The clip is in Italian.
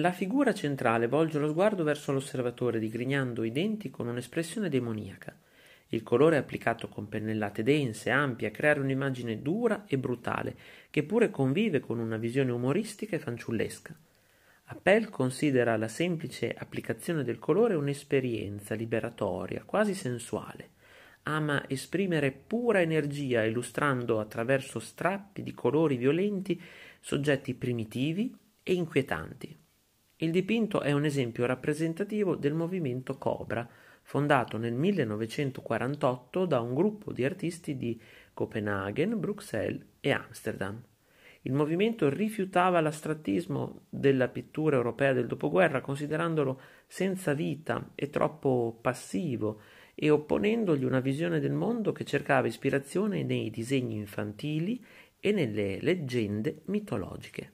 La figura centrale volge lo sguardo verso l'osservatore digrignando i denti con un'espressione demoniaca. Il colore è applicato con pennellate dense, e ampie, a creare un'immagine dura e brutale, che pure convive con una visione umoristica e fanciullesca. Appel considera la semplice applicazione del colore un'esperienza liberatoria, quasi sensuale. Ama esprimere pura energia, illustrando attraverso strappi di colori violenti soggetti primitivi e inquietanti. Il dipinto è un esempio rappresentativo del movimento Cobra, fondato nel 1948 da un gruppo di artisti di Copenaghen, Bruxelles e Amsterdam. Il movimento rifiutava l'astrattismo della pittura europea del dopoguerra, considerandolo senza vita e troppo passivo, e opponendogli una visione del mondo che cercava ispirazione nei disegni infantili e nelle leggende mitologiche.